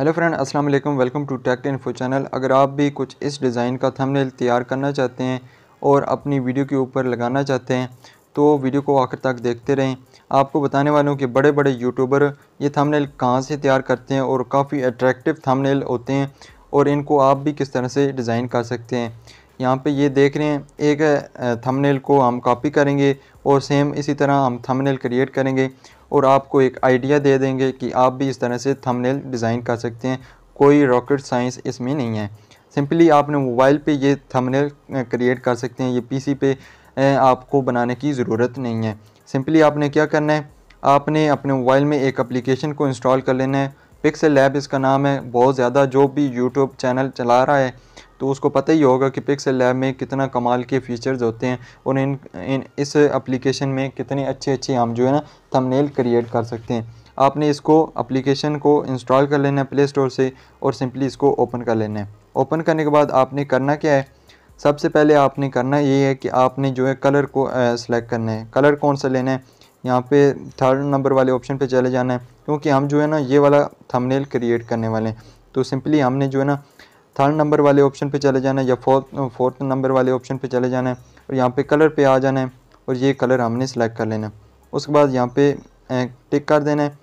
hello friend अस्सलाम वालेकुम welcome to tech info channel अगर आप भी कुछ इस डिज़ाइन का थंबनेल तैयार करना चाहते हैं और अपनी वीडियो के ऊपर लगाना चाहते हैं तो वीडियो को आखिर तक देखते रहें आपको बताने वाले हूँ कि बड़े बड़े यूट्यूबर ये थंबनेल कहाँ से तैयार करते हैं और काफ़ी अट्रैक्टिव थंबनेल होते हैं और इनको आप भी किस तरह से डिज़ाइन कर सकते हैं यहाँ पर ये देख रहे हैं एक थंबनेल को हम कॉपी करेंगे और सेम इसी तरह हम थंबनेल क्रिएट करेंगे और आपको एक आइडिया दे देंगे कि आप भी इस तरह से थंबनेल डिज़ाइन कर सकते हैं कोई रॉकेट साइंस इसमें नहीं है सिंपली आपने मोबाइल पे ये थंबनेल क्रिएट कर सकते हैं ये पीसी पे आपको बनाने की ज़रूरत नहीं है सिंपली आपने क्या करना है आपने अपने मोबाइल में एक अप्लीकेशन को इंस्टॉल कर लेना है पिक्सल लैब इसका नाम है बहुत ज़्यादा जो भी यूट्यूब चैनल चला रहा है तो उसको पता ही होगा कि पिक्सल लैब में कितना कमाल के फीचर्स होते हैं और इन इन इस एप्लीकेशन में कितने अच्छे अच्छे हम जो है ना थंबनेल क्रिएट कर सकते हैं आपने इसको एप्लीकेशन को इंस्टॉल कर लेना है प्ले स्टोर से और सिंपली इसको ओपन कर लेना है ओपन करने के बाद आपने करना क्या है सबसे पहले आपने करना ये है कि आपने जो है कलर को सिलेक्ट करना है कलर कौन सा लेना है यहाँ पे थर्ड नंबर वाले ऑप्शन पे चले जाना है क्योंकि हम जो है ना ये वाला थंबनेल क्रिएट करने वाले हैं तो सिंपली हमने जो है ना थर्ड नंबर वाले ऑप्शन पे चले जाना है या फोर्थ फोर्थ नंबर वाले ऑप्शन पे चले जाना है और यहाँ पे कलर पे आ जाना है और ये कलर हमने सेलेक्ट कर लेना है उसके बाद यहाँ पे टिक कर देना है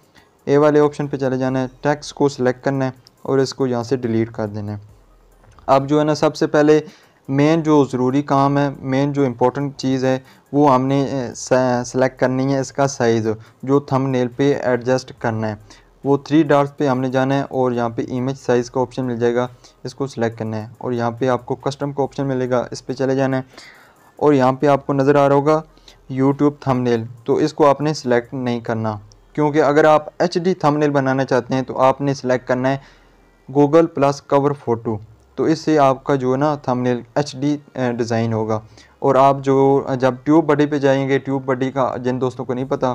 ए वाले ऑप्शन पे चले जाना है टैक्स को सिलेक्ट करना है और इसको यहाँ से डिलीट कर देना है अब जो है ना सबसे पहले मेन जो ज़रूरी काम है मेन जो इम्पोर्टेंट चीज़ है वो हमने सेलेक्ट करनी है इसका साइज़ जो थंबनेल पे एडजस्ट करना है वो थ्री डार्स पे हमने जाना है और यहाँ पे इमेज साइज़ का ऑप्शन मिल जाएगा इसको सिलेक्ट करना है और यहाँ पे आपको कस्टम का ऑप्शन मिलेगा इस पर चले जाना है और यहाँ पे आपको नज़र आ रहा होगा यूट्यूब थंबनेल तो इसको आपने सिलेक्ट नहीं करना क्योंकि अगर आप एच डी बनाना चाहते हैं तो आपने सेलेक्ट करना है गूगल प्लस कवर फ़ोटो तो इससे आपका जो है ना थंबनेल एच डी डिज़ाइन होगा और आप जो जब ट्यूब बडी पे जाएंगे ट्यूब बडी का जिन दोस्तों को नहीं पता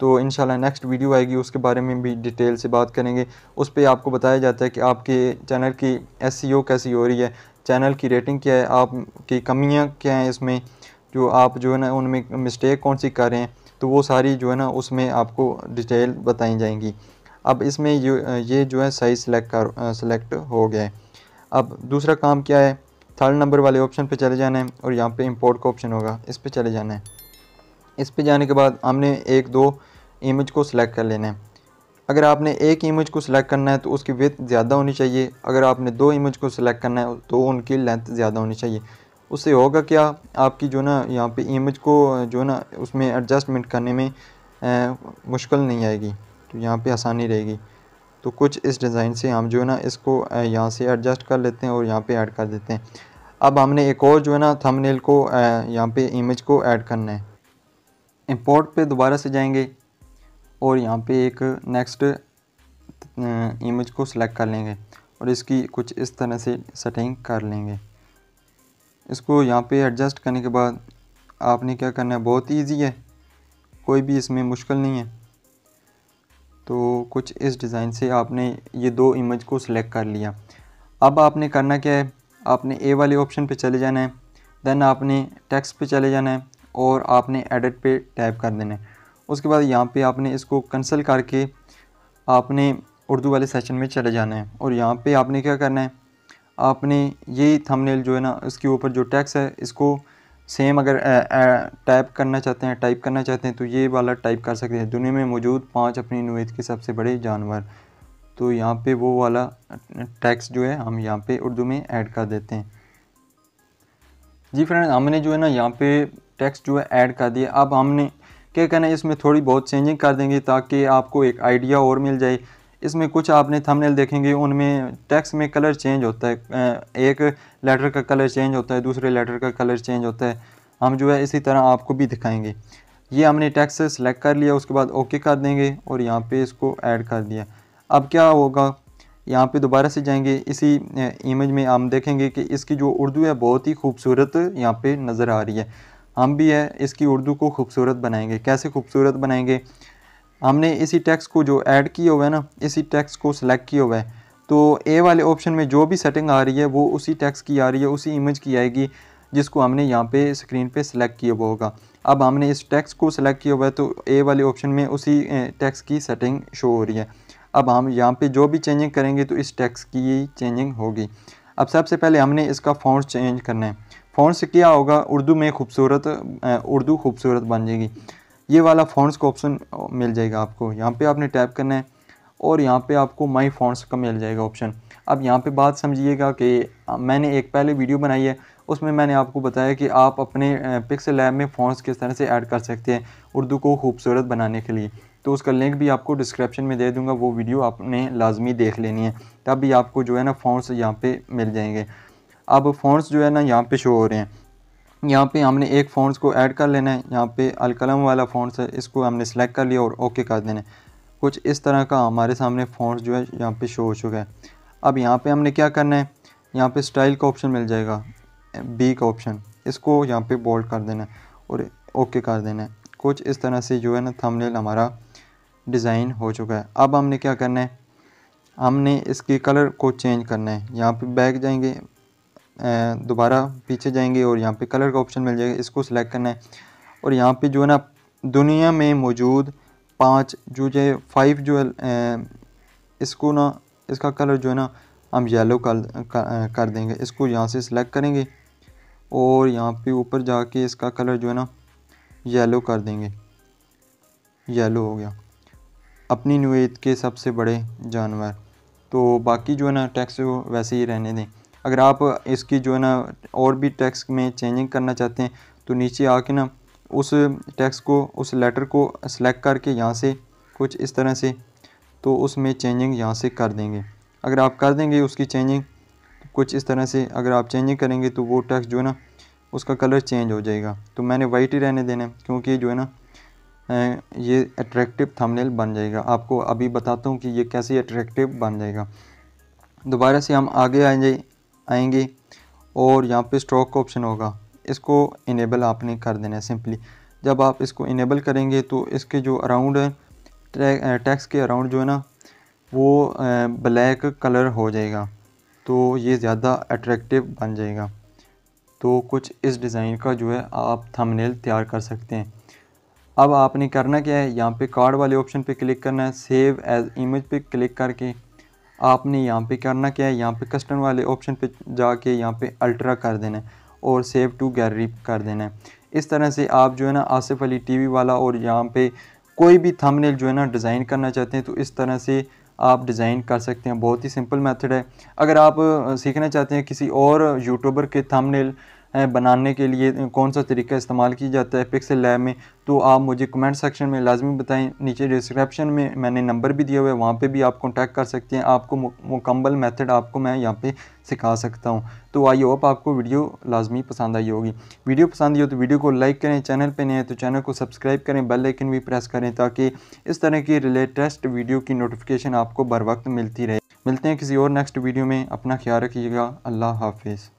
तो इन नेक्स्ट वीडियो आएगी उसके बारे में भी डिटेल से बात करेंगे उस पर आपको बताया जाता है कि आपके चैनल की एस e कैसी हो रही है चैनल की रेटिंग क्या है आपकी कमियाँ क्या हैं इसमें जो आप जो है ना उनमें मिस्टेक कौन सी कर रहे हैं तो वो सारी जो है ना उसमें आपको डिटेल बताई जाएंगी अब इसमें ये ये जो है सही सिलेक्ट कर सिलेक्ट हो गया है अब दूसरा काम क्या है थर्ड नंबर वाले ऑप्शन पे चले जाना है और यहाँ पे इंपोर्ट का ऑप्शन होगा इस पे चले जाना है इस पे जाने के बाद हमने एक दो इमेज को सिलेक्ट कर लेना है अगर आपने एक इमेज को सिलेक्ट करना है तो उसकी विथ ज़्यादा होनी चाहिए अगर आपने दो इमेज को सिलेक्ट करना है तो उनकी लेंथ ज़्यादा होनी चाहिए उससे होगा क्या आपकी जो ना यहाँ पे इमेज को जो ना उसमें एडजस्टमेंट करने में आ, मुश्किल नहीं आएगी तो यहाँ पे आसानी रहेगी तो कुछ इस डिज़ाइन से हम जो है ना इसको यहाँ से एडजस्ट कर लेते हैं और यहाँ पे ऐड कर देते हैं अब हमने एक और जो है ना थंबनेल को यहाँ पे इमेज को ऐड करना है इंपोर्ट पे दोबारा से जाएंगे और यहाँ पे एक नेक्स्ट इमेज को सिलेक्ट कर लेंगे और इसकी कुछ इस तरह से सेटिंग कर लेंगे इसको यहाँ पे एडजस्ट करने के बाद आपने क्या करना है बहुत इजी है कोई भी इसमें मुश्किल नहीं है तो कुछ इस डिज़ाइन से आपने ये दो इमेज को सिलेक्ट कर लिया अब आपने करना क्या है आपने ए वाले ऑप्शन पे चले जाना है देन आपने टेक्स्ट पे चले जाना है और आपने एडिट पे टैप कर देना है उसके बाद यहाँ पे आपने इसको कंसल करके आपने उर्दू वाले सेशन में चले जाना है और यहाँ पे आपने क्या करना है आपने ये थंबनेल जो है ना उसके ऊपर जो टैक्स है इसको सेम अगर टाइप करना चाहते हैं टाइप करना चाहते हैं तो ये वाला टाइप कर सकते हैं दुनिया में मौजूद पाँच अपनी नोयत के सबसे बड़े जानवर तो यहाँ पे वो वाला टैक्स जो है हम यहाँ पे उर्दू में ऐड कर देते हैं जी फ्रेंड हमने जो है ना यहाँ पे टेक्स्ट जो है ऐड कर दिया अब हमने क्या कहना है इसमें थोड़ी बहुत चेंजिंग कर देंगे ताकि आपको एक आइडिया और मिल जाए इसमें कुछ आपने थंबनेल देखेंगे उनमें टैक्स में कलर चेंज होता है एक लेटर का कलर चेंज होता है दूसरे लेटर का कलर चेंज होता है हम जो है इसी तरह आपको भी दिखाएंगे ये हमने टैक्स सेलेक्ट कर लिया उसके बाद ओके कर देंगे और यहाँ पे इसको ऐड कर दिया अब क्या होगा यहाँ पे दोबारा से जाएंगे इसी इमेज में हम देखेंगे कि इसकी जो उर्दू है बहुत ही खूबसूरत यहाँ पर नज़र आ रही है हम भी है इसकी उर्दू को खूबसूरत बनाएंगे कैसे खूबसूरत बनाएंगे हमने इसी टैक्स को जो ऐड किया हुआ है ना इसी टैक्स को सिलेक्ट किया हुआ है तो ए वाले ऑप्शन में जो भी सेटिंग आ रही है वो उसी टैक्स की आ रही है उसी इमेज की आएगी जिसको हमने यहाँ पे स्क्रीन पे सिलेक्ट किया हुआ होगा अब हमने इस टैक्स को सिलेक्ट किया हुआ है तो ए वाले ऑप्शन में उसी टैक्स की सेटिंग शो हो रही है अब हम यहाँ पे जो भी चेंजिंग करेंगे तो इस टैक्स की चेंजिंग होगी अब सबसे पहले हमने इसका फ़ॉन्ट चेंज करना है फ़ॉन्ट्स क्या होगा उर्दू में खूबसूरत उर्दू खूबसूरत बन जाएगी ये वाला फ़ॉन्ट्स का ऑप्शन मिल जाएगा आपको यहाँ पे आपने टैप करना है और यहाँ पे आपको माई फ़ॉन्ट्स का मिल जाएगा ऑप्शन अब यहाँ पे बात समझिएगा कि मैंने एक पहले वीडियो बनाई है उसमें मैंने आपको बताया कि आप अपने पिक्स लैब में फ़ॉन्ट्स किस तरह से ऐड कर सकते हैं उर्दू को खूबसूरत बनाने के लिए तो उसका लिंक भी आपको डिस्क्रिप्शन में दे दूँगा वो वीडियो आपने लाजमी देख लेनी है तब भी आपको जो है ना फ़ॉन्ट्स यहाँ पर मिल जाएंगे अब फ़ॉन्ट्स जो है ना यहाँ पे शो हो रहे हैं यहाँ पे हमने एक फ़ॉन्ट्स को ऐड कर लेना है यहाँ पे अलकलम वाला फ़ॉन्ट्स है इसको हमने सेलेक्ट कर लिया और ओके कर देना है कुछ इस तरह का हमारे सामने फ़ॉन्ट्स जो है यहाँ पे शो हो चुका है अब यहाँ पे हमने क्या करना है यहाँ पे स्टाइल का ऑप्शन मिल जाएगा बी का ऑप्शन इसको यहाँ पे बोल्ड कर देना है और ओके कर देना है कुछ इस तरह से जो है ना थंबनेल हमारा डिज़ाइन हो चुका है अब हमने क्या करना है हमने इसके कलर को चेंज करना है यहाँ पे बैग जाएंगे दोबारा पीछे जाएंगे और यहाँ पे कलर का ऑप्शन मिल जाएगा इसको सिलेक्ट करना है और यहाँ पे जो है ना दुनिया में मौजूद पाँच जो है फाइव जो इसको ना इसका कलर जो है ना हम येलो कर, कर, देंगे इसको यहाँ से सिलेक्ट करेंगे और यहाँ पे ऊपर जाके इसका कलर जो है ना येलो कर देंगे येलो हो गया अपनी नुएत के सबसे बड़े जानवर तो बाकी जो है ना टैक्स वैसे ही रहने दें अगर आप इसकी जो है ना और भी टैक्स में चेंजिंग करना चाहते हैं तो नीचे आके ना उस टैक्स को उस लेटर को सिलेक्ट करके यहाँ से कुछ इस तरह से तो उसमें चेंजिंग यहाँ से कर देंगे अगर आप कर देंगे उसकी चेंजिंग तो कुछ इस तरह से अगर आप चेंजिंग करेंगे तो वो टैक्स जो है ना उसका कलर चेंज हो जाएगा तो मैंने वाइट ही रहने देना क्योंकि जो है ना ये अट्रैक्टिव थंबनेल बन जाएगा आपको अभी बताता हूँ कि ये कैसे अट्रैक्टिव बन जाएगा दोबारा से हम आगे आ जाए आएंगे और यहाँ पे स्ट्रोक का ऑप्शन होगा इसको इनेबल आपने कर देना है सिंपली जब आप इसको इनेबल करेंगे तो इसके जो अराउंड टैक्स के अराउंड जो है ना वो ब्लैक कलर हो जाएगा तो ये ज़्यादा अट्रैक्टिव बन जाएगा तो कुछ इस डिज़ाइन का जो है आप थंबनेल तैयार कर सकते हैं अब आपने करना क्या है यहाँ पे कार्ड वाले ऑप्शन पे क्लिक करना है सेव एज इमेज पे क्लिक करके आपने यहाँ पे करना क्या है यहाँ पे कस्टम वाले ऑप्शन पे जाके यहाँ पे अल्ट्रा कर देना है और सेव टू गैलरी कर देना है इस तरह से आप जो है ना आसिफ अली टीवी वाला और यहाँ पे कोई भी थंबनेल जो है ना डिज़ाइन करना चाहते हैं तो इस तरह से आप डिज़ाइन कर सकते हैं बहुत ही सिंपल मेथड है अगर आप सीखना चाहते हैं किसी और यूट्यूबर के थंबनेल बनाने के लिए कौन सा तरीका इस्तेमाल किया जाता है पिक्सल लैब में तो आप मुझे कमेंट सेक्शन में लाजमी बताएं नीचे डिस्क्रिप्शन में मैंने नंबर भी दिया हुआ है वहाँ पे भी आप कॉन्टैक्ट कर सकते हैं आपको मुकम्मल मेथड आपको मैं यहाँ पे सिखा सकता हूँ तो आई होप आपको वीडियो लाजमी पसंद आई होगी वीडियो पसंद आई हो तो वीडियो को लाइक करें चैनल पर नहीं है तो चैनल को सब्सक्राइब करें बेल आइकन भी प्रेस करें ताकि इस तरह की लेटेस्ट वीडियो की नोटिफिकेशन आपको बर वक्त मिलती रहे मिलते हैं किसी और नेक्स्ट वीडियो में अपना ख्याल रखिएगा अल्लाह हाफिज़